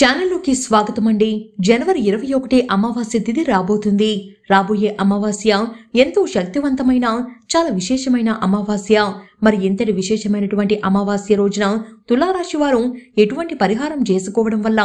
ఛానల్లోకి స్వాగతం అండి జనవరి ఇరవై ఒకటి అమావాస్య తిథి రాబోతుంది రాబోయే అమావాస్య ఎంతో శక్తివంతమైన చాలా విశేషమైన అమావాస్య మరి ఇంతటి విశేషమైనటువంటి అమావాస్య రోజున తులారాశి వారు ఎటువంటి పరిహారం చేసుకోవడం వల్ల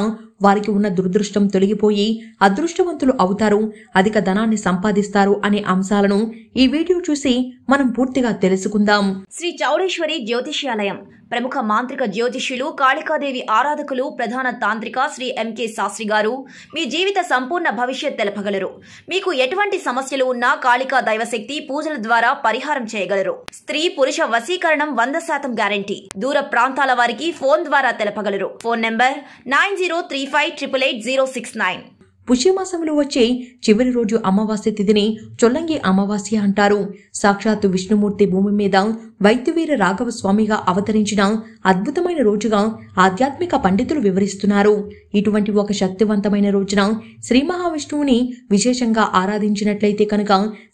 వారికి ఉన్న దురదృష్టం తొలగిపోయి అదృష్టవంతులు అవుతారు అధిక ధనాన్ని సంపాదిస్తారు అనే అంశాలను ఈ వీడియో చూసి మనం పూర్తిగా తెలుసుకుందాం శ్రీ చౌడేశ్వరి జ్యోతిష్యాలయం ప్రముఖ మాంత్రిక జ్యోతిష్యులు కాళికాదేవి ఆరాధకులు ప్రధాన తాంత్రిక శ్రీ ఎంకే శాస్త్రి గారు మీ జీవిత సంపూర్ణ భవిష్యత్ తెలపగలరు మీకు ఎటువంటి సమస్యలు ఉన్నా కాళికా దైవశక్తి పూజల ద్వారా పరిహారం చేయగలరు స్త్రీ పురుష వశీకరణం వంద శాతం గ్యారంటీ దూర ప్రాంతాల వారికి ఫోన్ ద్వారా తెలపగలరు phone number nine zero three five triple eight zero six nine పుష్యమాసంలో వచ్చే చివరి రోజు అమావాస్య తిథిని చొల్లంగి అమావాస్య అంటారు సాక్షాత్తు విష్ణుమూర్తి భూమి మీద వైద్యవీర రాఘవ స్వామిగా అవతరించిన అద్భుతమైన రోజుగా ఆధ్యాత్మిక పండితులు వివరిస్తున్నారు ఇటువంటి ఒక శక్తివంతమైన రోజున శ్రీ మహావిష్ణువుని విశేషంగా ఆరాధించినట్లయితే కనుక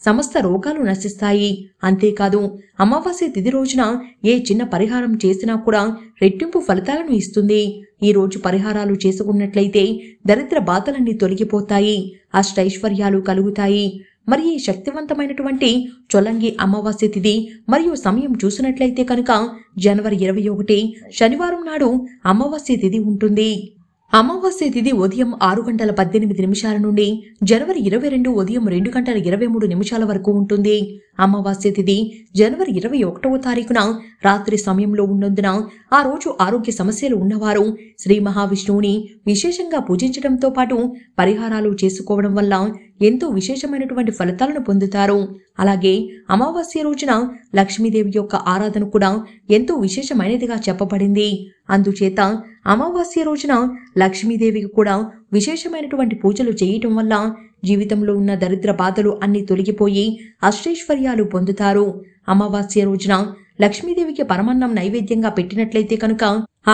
సమస్త రోగాలు నశిస్తాయి అంతేకాదు అమావాస్య తిథి రోజున ఏ చిన్న పరిహారం చేసినా కూడా రెట్టింపు ఫలితాలను ఇస్తుంది ఈ రోజు పరిహారాలు చేసుకున్నట్లయితే దరిద్ర బాధలన్నీ తొలగిపోతాయి అష్టైశ్వర్యాలు కలుగుతాయి మరి ఈ శక్తివంతమైనటువంటి చొలంగి అమావాస్య తిథి మరియు సమయం చూసినట్లయితే కనుక జనవరి ఇరవై ఒకటి శనివారం నాడు అమావాస్య తిథి ఉంటుంది అమావాస్య తిథి ఉదయం ఆరు గంటల పద్దెనిమిది నిమిషాల నుండి జనవరి ఇరవై రెండు ఉదయం రెండు గంటల ఇరవై మూడు నిమిషాల వరకు ఉంటుంది అమావాస్య తిథి జనవరి ఇరవై ఒకటవ తారీఖున రాత్రి సమయంలో ఉన్నందున ఆ రోజు ఆరోగ్య సమస్యలు ఉన్నవారు శ్రీ మహావిష్ణువుని విశేషంగా పూజించడంతో పాటు పరిహారాలు చేసుకోవడం వల్ల ఎంతో విశేషమైనటువంటి ఫలితాలను పొందుతారు అలాగే అమావాస్య రోజున లక్ష్మీదేవి యొక్క ఆరాధన కూడా ఎంతో విశేషమైనదిగా చెప్పబడింది అందుచేత అమావాస్య రోజున లక్ష్మీదేవికి కూడా విశేషమైనటువంటి పూజలు చేయటం వల్ల జీవితంలో ఉన్న దరిద్ర బాధలు అన్ని తొలగిపోయి అష్టైశ్వర్యాలు పొందుతారు అమావాస్య రోజున లక్ష్మీదేవికి పరమన్నం నైవేద్యంగా పెట్టినట్లయితే కనుక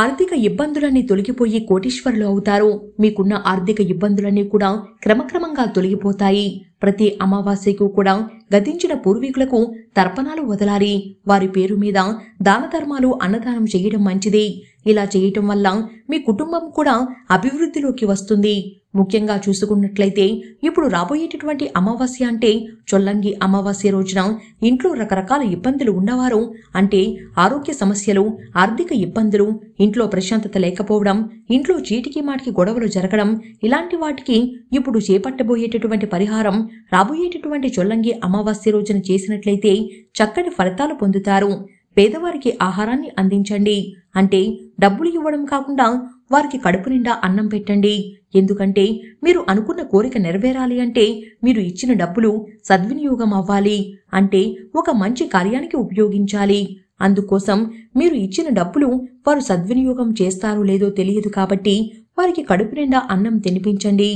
ఆర్థిక ఇబ్బందులన్నీ తొలగిపోయి కోటీశ్వరులు అవుతారు మీకున్న ఆర్థిక ఇబ్బందులన్నీ కూడా క్రమక్రమంగా తొలగిపోతాయి ప్రతి అమావాస్యకు కూడా గతించిన పూర్వీకులకు తర్పణాలు వదలాలి వారి పేరు మీద దాన ధర్మాలు అన్నదానం చేయడం మంచిది ఇలా చేయటం వల్ల మీ కుటుంబం కూడా అభివృద్ధిలోకి వస్తుంది ముఖ్యంగా చూసుకున్నట్లయితే ఇప్పుడు రాబోయేటటువంటి అమావాస్య అంటే చొల్లంగి అమావాస్య రోజున ఇంట్లో రకరకాల ఇబ్బందులు ఉన్నవారు అంటే ఆరోగ్య సమస్యలు ఆర్థిక ఇబ్బందులు ఇంట్లో ప్రశాంతత లేకపోవడం ఇంట్లో చీటికి మాటికి గొడవలు జరగడం ఇలాంటి వాటికి ఇప్పుడు చేపట్టబోయేటటువంటి పరిహారం రాబోయేటటువంటి చొల్లంగి అమావాస్య రోజున చేసినట్లయితే చక్కటి ఫలితాలు పొందుతారు పేదవారికి ఆహారాన్ని అందించండి అంటే డబ్బులు ఇవ్వడం కాకుండా వారికి కడుపు నిండా అన్నం పెట్టండి ఎందుకంటే మీరు అనుకున్న కోరిక నెరవేరాలి అంటే మీరు ఇచ్చిన డబ్బులు సద్వినియోగం అవ్వాలి అంటే ఒక మంచి కార్యానికి ఉపయోగించాలి అందుకోసం మీరు ఇచ్చిన డబ్బులు వారు సద్వినియోగం చేస్తారో లేదో తెలియదు కాబట్టి వారికి కడుపు నిండా అన్నం తినిపించండి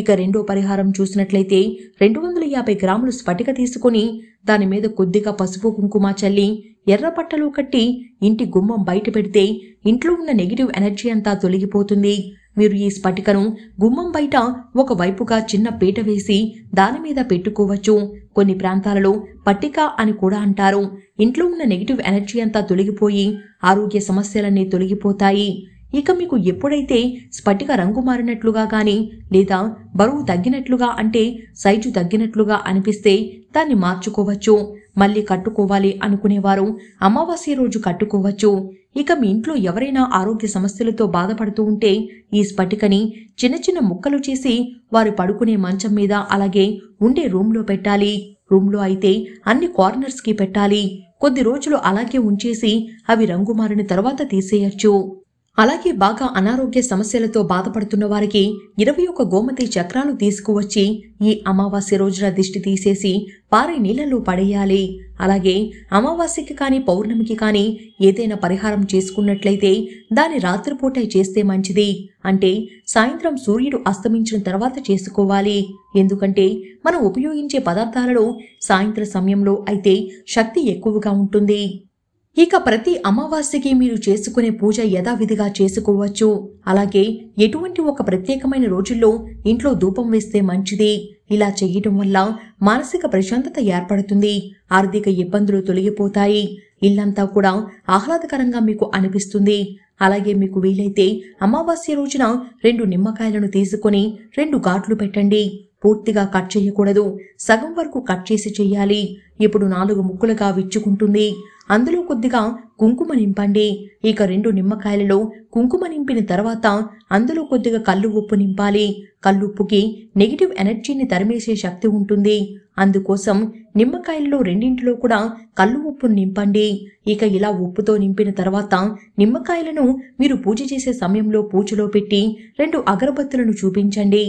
ఇక రెండో పరిహారం చూసినట్లయితే రెండు వందల యాభై గ్రాములు స్ఫటిక తీసుకుని దాని మీద కొద్దిగా పసుపు కుంకుమ చల్లి ఎర్ర కట్టి ఇంటి గుమ్మం బయట పెడితే ఇంట్లో ఉన్న నెగిటివ్ ఎనర్జీ అంతా తొలగిపోతుంది మీరు ఈ స్ఫటికను గుమ్మం బయట ఒకవైపుగా చిన్న పీట వేసి దాని మీద పెట్టుకోవచ్చు కొన్ని ప్రాంతాలలో పట్టిక అని కూడా అంటారు ఇంట్లో ఉన్న నెగిటివ్ ఎనర్జీ అంతా తొలగిపోయి ఆరోగ్య సమస్యలన్నీ తొలగిపోతాయి ఇక మీకు ఎప్పుడైతే స్ఫటిక రంగు మారినట్లుగా కానీ లేదా బరువు తగ్గినట్లుగా అంటే సైజు తగ్గినట్లుగా అనిపిస్తే దాన్ని మార్చుకోవచ్చు మళ్ళీ కట్టుకోవాలి అనుకునేవారు అమావాస్య రోజు కట్టుకోవచ్చు ఇక మీ ఇంట్లో ఎవరైనా ఆరోగ్య సమస్యలతో బాధపడుతూ ఉంటే ఈ స్ఫటికని చిన్న చిన్న ముక్కలు చేసి వారు పడుకునే మంచం మీద అలాగే ఉండే రూమ్లో పెట్టాలి రూమ్లో అయితే అన్ని కార్నర్స్కి పెట్టాలి కొద్ది రోజులు అలాగే ఉంచేసి అవి రంగు మారిన తర్వాత తీసేయచ్చు అలాగే బాగా అనారోగ్య సమస్యలతో బాధపడుతున్న వారికి ఇరవై ఒక గోమతి చక్రాలు తీసుకువచ్చి ఈ అమావాస్య రోజున దిష్టి తీసేసి పారే నీళ్లలో పడేయాలి అలాగే అమావాస్యకి కానీ పౌర్ణమికి కానీ ఏదైనా పరిహారం చేసుకున్నట్లయితే దాని రాత్రిపూట చేస్తే మంచిది అంటే సాయంత్రం సూర్యుడు అస్తమించిన తర్వాత చేసుకోవాలి ఎందుకంటే మనం ఉపయోగించే పదార్థాలలో సాయంత్ర సమయంలో అయితే శక్తి ఎక్కువగా ఉంటుంది ఇక ప్రతి అమావాస్యకి మీరు చేసుకునే పూజ యథావిధిగా చేసుకోవచ్చు అలాగే ఎటువంటి ఒక ప్రత్యేకమైన రోజుల్లో ఇంట్లో ధూపం వేస్తే మంచిది ఇలా చేయటం వల్ల మానసిక ప్రశాంతత ఏర్పడుతుంది ఆర్థిక ఇబ్బందులు తొలగిపోతాయి ఇల్లంతా కూడా ఆహ్లాదకరంగా మీకు అనిపిస్తుంది అలాగే మీకు వీలైతే అమావాస్య రోజున రెండు నిమ్మకాయలను తీసుకొని రెండు ఘాట్లు పెట్టండి పూర్తిగా కట్ చేయకూడదు సగం వరకు కట్ చేసి చేయాలి ఇప్పుడు నాలుగు ముక్కులుగా విచ్చుకుంటుంది అందులో కొద్దిగా కుంకుమ నింపండి ఇక రెండు నిమ్మకాయలలో కుంకుమ నింపిన తర్వాత అందులో కొద్దిగా కళ్ళు ఉప్పు నింపాలి కళ్ళుప్పుకి నెగిటివ్ ఎనర్జీని తరిమేసే శక్తి ఉంటుంది అందుకోసం నిమ్మకాయల్లో రెండింటిలో కూడా కళ్ళు ఉప్పును నింపండి ఇక ఇలా ఉప్పుతో నింపిన తర్వాత నిమ్మకాయలను మీరు పూజ చేసే సమయంలో పూజలో పెట్టి రెండు అగరబత్తులను చూపించండి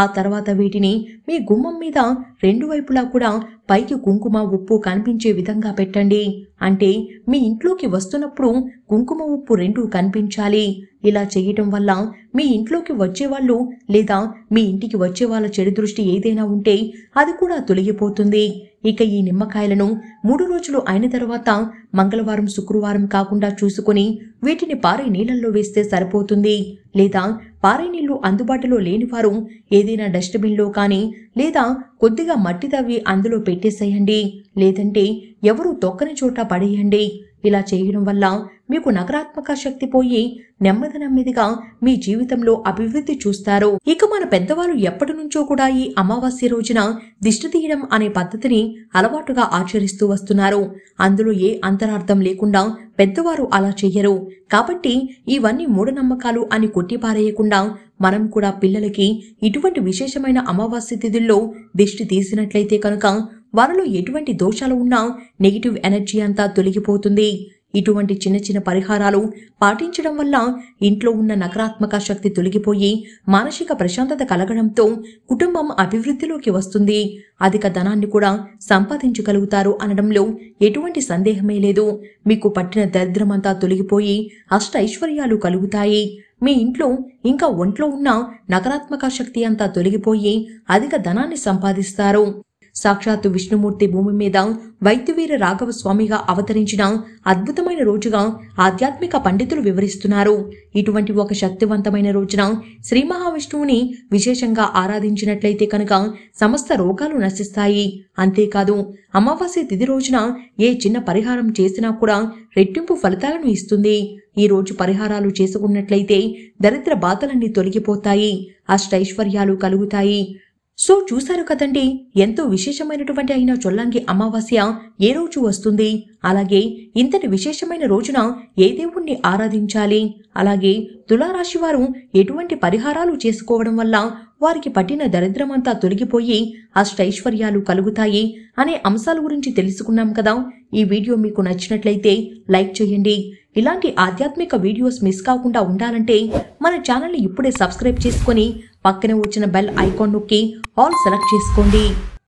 ఆ తర్వాత వీటిని మీ గుమ్మం మీద రెండు వైపులా కూడా పైకి కుంకుమ ఉప్పు కనిపించే విధంగా పెట్టండి అంటే మీ ఇంట్లోకి వస్తున్నప్పుడు కుంకుమ ఉప్పు రెండు కనిపించాలి ఇలా చేయటం వల్ల మీ ఇంట్లోకి వచ్చేవాళ్ళు లేదా మీ ఇంటికి వచ్చే వాళ్ళ చెడు దృష్టి ఏదైనా ఉంటే అది కూడా తొలగిపోతుంది ఇక ఈ నిమ్మకాయలను మూడు రోజులు అయిన తర్వాత మంగళవారం శుక్రవారం కాకుండా చూసుకుని వీటిని పారే నీళ్ళల్లో వేస్తే సరిపోతుంది లేదా పారే నీళ్లు అందుబాటులో లేనివారు ఏదైనా డస్ట్బిన్లో కానీ లేదా కొద్దిగా మట్టి తవ్వి అందులో పెట్టేసేయండి లేదంటే ఎవరూ తొక్కని చోట పడేయండి ఇలా చేయడం వల్ల మీకు నకారాత్మక శక్తి పోయి నెమ్మది నెమ్మదిగా మీ జీవితంలో అభివృద్ధి చూస్తారు ఇక మన పెద్దవాళ్ళు ఎప్పటి నుంచో కూడా ఈ అమావాస్య రోజున దిష్టి తీయడం అనే పద్ధతిని అలవాటుగా ఆచరిస్తూ వస్తున్నారు అందులో ఏ అంతరార్థం లేకుండా పెద్దవారు అలా చెయ్యరు కాబట్టి ఇవన్నీ మూఢనమ్మకాలు అని కొట్టిపారేయకుండా మనం కూడా పిల్లలకి ఇటువంటి విశేషమైన అమావాస్య తిథుల్లో దిష్టి తీసినట్లయితే కనుక వారిలో ఎటువంటి దోషాలు ఉన్నా నెగిటివ్ ఎనర్జీ అంతా తొలగిపోతుంది ఇటువంటి చిన్న చిన్న పరిహారాలు పాటించడం వల్ల ఇంట్లో ఉన్న నకరాత్మక శక్తి తొలగిపోయి మానసిక ప్రశాంతత కలగడంతో కుటుంబం అభివృద్ధిలోకి వస్తుంది అధిక ధనాన్ని కూడా సంపాదించగలుగుతారు అనడంలో ఎటువంటి సందేహమే లేదు మీకు పట్టిన దరిద్రమంతా తొలగిపోయి అష్ట ఐశ్వర్యాలు కలుగుతాయి మీ ఇంట్లో ఇంకా ఒంట్లో ఉన్న నకరాత్మక శక్తి అంతా తొలగిపోయి అధిక ధనాన్ని సంపాదిస్తారు సాక్షాత్తు విష్ణుమూర్తి భూమి మీద వైద్యవీర రాఘవ స్వామిగా అవతరించిన అద్భుతమైన రోజుగా ఆధ్యాత్మిక పండితులు వివరిస్తున్నారు ఇటువంటి ఒక శక్తివంతమైన రోజున శ్రీ మహావిష్ణువుని విశేషంగా ఆరాధించినట్లయితే కనుక సమస్త రోగాలు నశిస్తాయి అంతేకాదు అమావాస్య తిథి రోజున ఏ చిన్న పరిహారం చేసినా కూడా రెట్టింపు ఫలితాలను ఇస్తుంది ఈ రోజు పరిహారాలు చేసుకున్నట్లయితే దరిద్ర బాధలన్నీ తొలగిపోతాయి అష్టైశ్వర్యాలు కలుగుతాయి సో చూశారు కదండి ఎంతో విశేషమైనటువంటి అయిన చొల్లంగి అమావాస్య ఏ రోజు వస్తుంది అలాగే ఇంతటి విశేషమైన రోజున ఏ దేవుణ్ణి ఆరాధించాలి అలాగే తులారాశి వారు ఎటువంటి పరిహారాలు చేసుకోవడం వల్ల వారికి పట్టిన దరిద్రమంతా తొలగిపోయి అష్టైశ్వర్యాలు కలుగుతాయి అనే అంశాల గురించి తెలుసుకున్నాం కదా ఈ వీడియో మీకు నచ్చినట్లయితే లైక్ చేయండి ఇలాంటి ఆధ్యాత్మిక వీడియోస్ మిస్ కాకుండా ఉండాలంటే మన ఛానల్ని ఇప్పుడే సబ్స్క్రైబ్ చేసుకొని పక్కనే వచ్చిన బెల్ ఐకాన్ నొక్కి ఆల్ సెలెక్ట్ చేసుకోండి